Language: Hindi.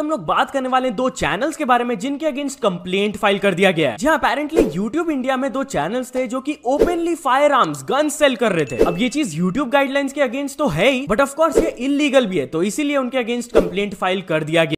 हम लोग बात करने वाले दो चैनल्स के बारे में जिनके अगेंस्ट कंप्लेंट फाइल कर दिया गया है जहां अपेरेंटली YouTube इंडिया में दो चैनल्स थे जो कि openly firearms gun sale कर रहे थे अब ये चीज YouTube गाइडलाइंस के अगेंस्ट तो है ही बट ऑफकोर्स ये इलीगल भी है तो इसीलिए उनके अगेंस्ट कंप्लेंट फाइल कर दिया गया